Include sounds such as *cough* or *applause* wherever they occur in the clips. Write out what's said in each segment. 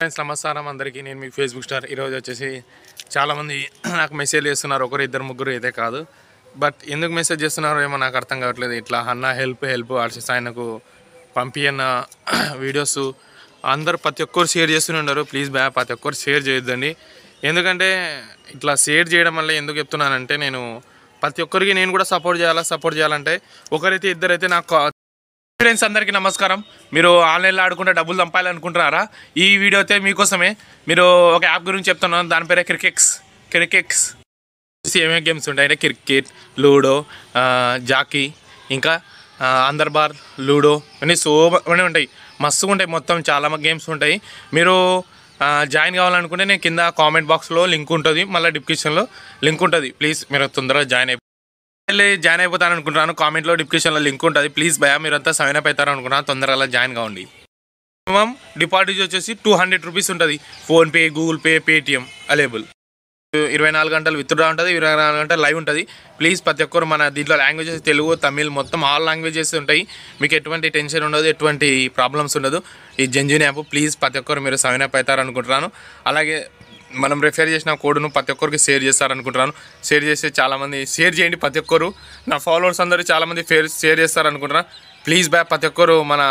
friends నమస్కారం అందరికీ నేను మీ ఫేస్బుక్ స్టార్ ఈరోజు వచ్చేసి చాలామంది *clears throat* నాకు మెసేజ్ చేస్తున్నారు ఒకరు ఇద్దరు ముగ్గురు ఇదే కాదు బట్ ఎందుకు మెసేజ్ చేస్తున్నారో ఏమో నాకు అర్థం కావట్లేదు ఇట్లా అన్న హెల్ప్ హెల్ప్ ఆర్సిస్ ఆయనకు పంపియన్న వీడియోస్ *clears throat* అందరు ప్రతి ఒక్కరు షేర్ ఉన్నారు ప్లీజ్ బ్యా ప్రతి ఒక్కరు షేర్ చేయొద్దండి ఎందుకంటే ఇట్లా షేర్ చేయడం వల్ల ఎందుకు చెప్తున్నానంటే నేను ప్రతి ఒక్కరికి నేను కూడా సపోర్ట్ చేయాలా సపోర్ట్ చేయాలంటే ఒకరైతే ఇద్దరైతే నాకు ఫ్రెండ్స్ అందరికీ నమస్కారం మీరు ఆన్లైన్లో ఆడుకుంటే డబ్బులు చంపాలనుకుంటున్నారా ఈ వీడియో అయితే మీకోసమే మీరు ఒక యాప్ గురించి చెప్తున్నాను దాని పేరే క్రికెట్స్ క్రికెట్స్ ఏమేమి గేమ్స్ ఉంటాయి అంటే క్రికెట్ లూడో జాకీ ఇంకా అందర్ బార్ లూడో అన్నీ సోమనే ఉంటాయి మస్తుగా ఉంటాయి మొత్తం చాలా గేమ్స్ ఉంటాయి మీరు జాయిన్ కావాలనుకుంటే నేను కింద కామెంట్ బాక్స్లో లింక్ ఉంటుంది మళ్ళీ డిస్క్రిప్షన్లో లింక్ ఉంటుంది ప్లీజ్ మీరు తొందరగా జాయిన్ అయిపో వెళ్ళి జాయిన్ అయిపోతాను అనుకుంటున్నాను కామెంట్లో డిస్క్రిప్షన్లో లింక్ ఉంటుంది ప్లీజ్ భయా మీరంతా సైన్ అప్ అవుతారు అనుకుంటున్నాను తొందరగా జాయిన్ కావండి మినిమం డిపాజిట్ వచ్చేసి టూ హండ్రెడ్ రూపీస్ ఉంటుంది PhonePe Google Pay Paytm available ఇరవై నాలుగు గంటలు విత్డ్రా ఉంటుంది ఇరవై నాలుగు గంటలు లైవ్ ఉంటుంది ప్లీజ్ ప్రతి ఒక్కరు మన దీంట్లో లాంగ్వేజెస్ తెలుగు తమిళ్ మొత్తం ఆల్ లాంగ్వేజెస్ ఉంటాయి మీకు ఎటువంటి టెన్షన్ ఉండదు ఎటువంటి ప్రాబ్లమ్స్ ఉండదు ఈ జంజూన్ యాప్ ప్లీజ్ ప్రతి ఒక్కరు మీరు సైన్ అప్ అవుతారు అనుకుంటున్నాను అలాగే మనం రిఫర్ చేసిన కోడ్ను ప్రతి ఒక్కరికి షేర్ చేస్తారనుకుంటున్నాను షేర్ చేస్తే చాలామంది షేర్ చేయండి ప్రతి ఒక్కరు నా ఫాలోవర్స్ అందరూ చాలామంది షేర్ షేర్ చేస్తారనుకుంటున్నాను ప్లీజ్ బ్యా ప్రతి ఒక్కరు మన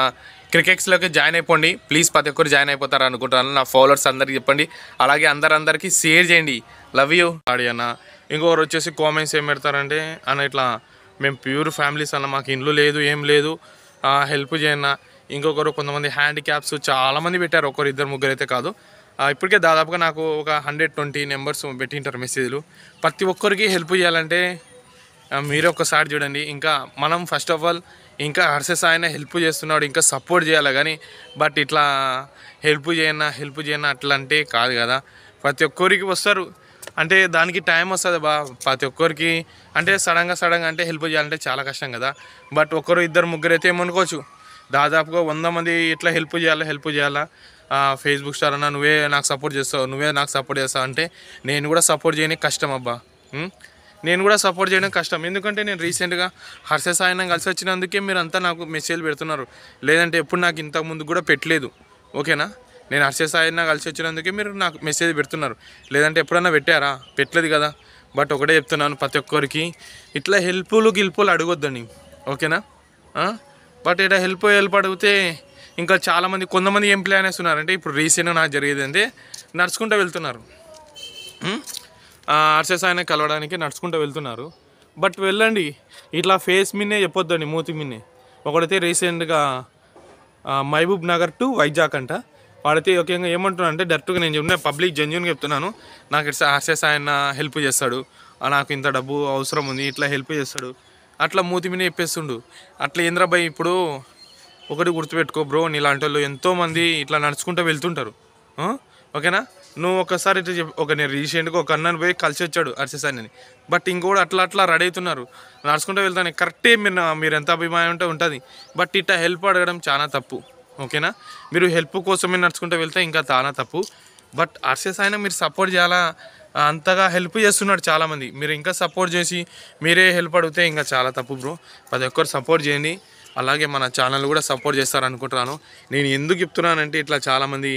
క్రికెట్స్లోకి జాయిన్ అయిపోండి ప్లీజ్ ప్రతి ఒక్కరు జాయిన్ అయిపోతారు అనుకుంటున్నాను నా ఫాలోవర్స్ అందరికి చెప్పండి అలాగే అందరందరికీ షేర్ చేయండి లవ్ యూ ఆడి అన్న ఇంకొకరు వచ్చేసి కామెంట్స్ ఏం పెడతారంటే అన్న ఇట్లా మేము ప్యూర్ ఫ్యామిలీస్ అన్న మాకు ఇండ్లు లేదు ఏం లేదు హెల్ప్ చేయన్న ఇంకొకరు కొంతమంది హ్యాండిక్యాప్స్ చాలామంది పెట్టారు ఒకరు ఇద్దరు ముగ్గురు అయితే కాదు ఇప్పటికే దాదాపుగా నాకు ఒక హండ్రెడ్ ట్వంటీ నెంబర్స్ పెట్టింటారు మెసేజ్లు ప్రతి ఒక్కరికి హెల్ప్ చేయాలంటే మీరే ఒక్కసారి చూడండి ఇంకా మనం ఫస్ట్ ఆఫ్ ఆల్ ఇంకా హర్సెస్ ఆయన హెల్ప్ చేస్తున్నాడు ఇంకా సపోర్ట్ చేయాలి కానీ బట్ ఇట్లా హెల్ప్ చేయనా హెల్ప్ చేయనా అట్లా అంటే కాదు కదా ప్రతి ఒక్కరికి వస్తారు అంటే దానికి టైం వస్తుంది బా ప్రతి ఒక్కరికి అంటే సడన్గా సడన్గా అంటే హెల్ప్ చేయాలంటే చాలా కష్టం కదా బట్ ఒక్కరు ఇద్దరు ముగ్గురు అయితే ఏమనుకోవచ్చు దాదాపుగా వంద మంది ఇట్లా హెల్ప్ చేయాలా హెల్ప్ చేయాలా ఫేస్బుక్ స్టార్ అన్న నువ్వే నాకు సపోర్ట్ చేస్తావు నువ్వే నాకు సపోర్ట్ చేస్తావు అంటే నేను కూడా సపోర్ట్ చేయని కష్టం అబ్బా నేను కూడా సపోర్ట్ చేయడం కష్టం ఎందుకంటే నేను రీసెంట్గా హర్ష సాయనం కలిసి వచ్చినందుకే మీరు అంతా నాకు మెసేజ్ పెడుతున్నారు లేదంటే ఎప్పుడు నాకు ఇంతకుముందు కూడా పెట్టలేదు ఓకేనా నేను హర్ష సాయన కలిసి వచ్చినందుకే మీరు నాకు మెసేజ్ పెడుతున్నారు లేదంటే ఎప్పుడన్నా పెట్టారా పెట్టలేదు కదా బట్ ఒకటే చెప్తున్నాను ప్రతి ఒక్కరికి ఇట్లా హెల్ప్లు గిల్పులు అడగొద్దని ఓకేనా బట్ ఇట్లా హెల్ప్ హెల్ప్ అడిగితే ఇంకా చాలామంది కొంతమంది ఏం ప్లాన్ అంటే ఇప్పుడు రీసెంట్గా నాకు జరిగేది అంటే నడుచుకుంటూ వెళ్తున్నారు అర్సెస్ ఆయన కలవడానికి నడుచుకుంటూ వెళ్తున్నారు బట్ వెళ్ళండి ఇట్లా ఫేస్ మిన్నే చెప్పొద్దండి మూతి మిన్నే ఒకడైతే రీసెంట్గా మహబూబ్ నగర్ టు వైజాగ్ అంట వాడైతే ఏమంటున్నాను అంటే డైరెక్ట్గా నేను చెప్పిన పబ్లిక్ జెన్యున్గా చెప్తున్నాను నాకు ఇట్స్ ఆర్సెస్ ఆయన హెల్ప్ చేస్తాడు నాకు ఇంత డబ్బు అవసరం ఉంది ఇట్లా హెల్ప్ చేస్తాడు అట్లా మూతి మీద చెప్పేస్తుండు అట్లా ఇంద్రబాయ్ ఇప్పుడు ఒకటి గుర్తుపెట్టుకో బ్రో నీలాంటి వాళ్ళు ఎంతోమంది ఇట్లా నడుచుకుంటూ వెళ్తుంటారు ఓకేనా నువ్వు ఒకసారి ఇట్లా చెప్ ఒక నేను రీసెంట్గా ఒక అన్నను పోయి కలిసి వచ్చాడు నేను బట్ ఇంకోటి అట్లా అట్లా రెడీ అవుతున్నారు నడుచుకుంటూ వెళ్తాను కరెక్టే మీరు మీరు ఎంత అభిమానం ఉంటే ఉంటుంది బట్ ఇట్లా హెల్ప్ అడగడం చాలా తప్పు ఓకేనా మీరు హెల్ప్ కోసమే నడుచుకుంటూ వెళ్తే ఇంకా చాలా తప్పు బట్ అర్సెస్ అయినా మీరు సపోర్ట్ చేయాలా అంతగా హెల్ప్ చేస్తున్నాడు చాలామంది మీరు ఇంకా సపోర్ట్ చేసి మీరే హెల్ప్ అడిగితే ఇంకా చాలా తప్పు బ్రో ప్రతి ఒక్కరు సపోర్ట్ చేయండి అలాగే మన ఛానల్ కూడా సపోర్ట్ చేస్తారనుకుంటున్నాను నేను ఎందుకు చెప్తున్నానంటే ఇట్లా చాలామంది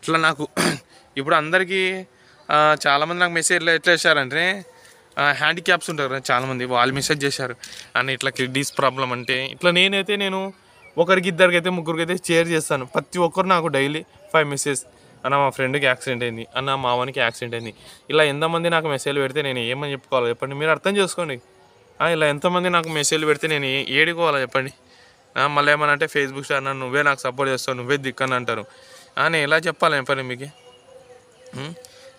ఇట్లా నాకు *clears throat* ఇప్పుడు అందరికీ చాలామంది నాకు మెసేజ్ ఎట్లా చేశారంటే హ్యాండిక్యాప్స్ ఉంటారు చాలామంది వాళ్ళు మెసేజ్ చేశారు అని ఇట్లా కిడ్నీస్ ప్రాబ్లం అంటే ఇట్లా నేనైతే నేను ఒకరికి ఇద్దరికి అయితే ముగ్గురికి అయితే షేర్ చేస్తాను ప్రతి ఒక్కరు నాకు డైలీ ఫైవ్ మెసేజ్ అన్న మా ఫ్రెండ్కి యాక్సిడెంట్ అయింది అన్న మావానికి యాక్సిడెంట్ అయింది ఇలా ఎంతమంది నాకు మెసేజ్ పెడితే నేను ఏమని చెప్పుకోవాలో చెప్పండి మీరు అర్థం చేసుకోండి ఇలా ఎంతమంది నాకు మెసేజ్ పెడితే నేను ఏడుకోవాలా చెప్పండి మళ్ళీ ఏమన్నా అంటే ఫేస్బుక్ స్టార్ నన్ను నువ్వే నాకు సపోర్ట్ చేస్తావు నువ్వే దిక్కని అంటారు నేను ఎలా చెప్పాలి చెప్పాలి మీకు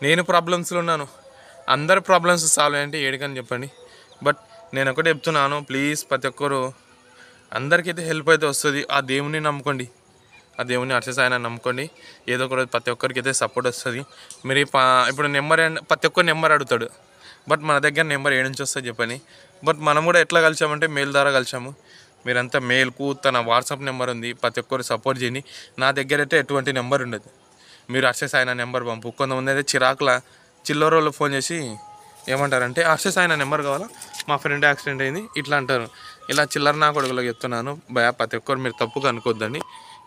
నేను ప్రాబ్లమ్స్లో ఉన్నాను అందరు ప్రాబ్లమ్స్ సాల్వ్ అంటే ఏడికని చెప్పండి బట్ నేను ఒకటి చెప్తున్నాను ప్లీజ్ ప్రతి ఒక్కరు అందరికైతే హెల్ప్ అయితే వస్తుంది ఆ దేవుని నమ్ముకోండి ఆ దేవుని ఆయన నమ్ముకోండి ఏదో ఒక రోజు ప్రతి ఒక్కరికి అయితే సపోర్ట్ వస్తుంది మీరు ఇప్పుడు నెంబర్ ప్రతి ఒక్కరు నెంబర్ అడుగుతాడు బట్ మన దగ్గర నెంబర్ ఏడు నుంచి వస్తుంది చెప్పని బట్ మనం కూడా ఎట్లా కలిసామంటే మెయిల్ ద్వారా కలిసాము మీరంతా కూత నా వాట్సాప్ నెంబర్ ఉంది ప్రతి ఒక్కరు సపోర్ట్ చేయండి నా దగ్గర అయితే ఎటువంటి నెంబర్ ఉండదు మీరు అర్షస్ ఆయన నెంబర్ పంపు కొంతమంది అయితే చిరాకుల చిల్లరోళ్ళు ఫోన్ చేసి ఏమంటారంటే అర్షస్ ఆయన నెంబర్ కావాలా మా ఫ్రెండ్ యాక్సిడెంట్ అయింది ఇట్లా అంటారు ఇలా చిల్లర నా కొడుకులో చెప్తున్నాను భయా ప్రతి ఒక్కరు మీరు తప్పుగా అనుకోద్దండి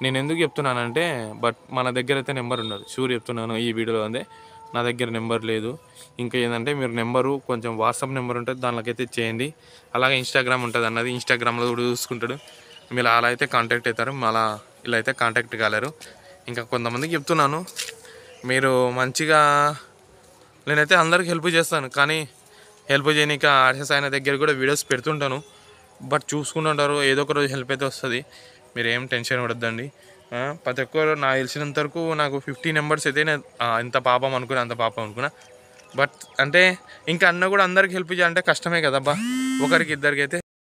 నేను ఎందుకు చెప్తున్నానంటే బట్ మన దగ్గర అయితే నెంబర్ ఉండదు షూర్ చెప్తున్నాను ఈ వీడియోలో అందే నా దగ్గర నెంబర్ లేదు ఇంకా ఏంటంటే మీరు నెంబరు కొంచెం వాట్సాప్ నెంబర్ ఉంటుంది దానిలోకైతే చేయండి అలాగే ఇన్స్టాగ్రామ్ ఉంటుంది అన్నది ఇన్స్టాగ్రామ్లో కూడా చూసుకుంటాడు మీరు అలా అయితే కాంటాక్ట్ అవుతారు మళ్ళా ఇలా అయితే కాంటాక్ట్ కాలేరు ఇంకా కొంతమందికి చెప్తున్నాను మీరు మంచిగా నేనైతే అందరికి హెల్ప్ చేస్తాను కానీ హెల్ప్ చేయనీక ఆర్ఎస్ ఆయన దగ్గర కూడా వీడియోస్ పెడుతుంటాను బట్ చూసుకుంటుంటారు ఏదో ఒక రోజు హెల్ప్ అయితే వస్తుంది మీరు ఏం టెన్షన్ పడద్దండి ప్రతి ఒక్కరు నాకు తెలిసినంత వరకు నాకు ఫిఫ్టీ మెంబర్స్ అయితే నేను ఎంత పాపం అనుకున్నా అంత పాపం అనుకున్నా బట్ అంటే ఇంకా అన్న కూడా అందరికి హెల్ప్ చేయాలంటే కష్టమే కదబ్బా ఒకరికి ఇద్దరికి అయితే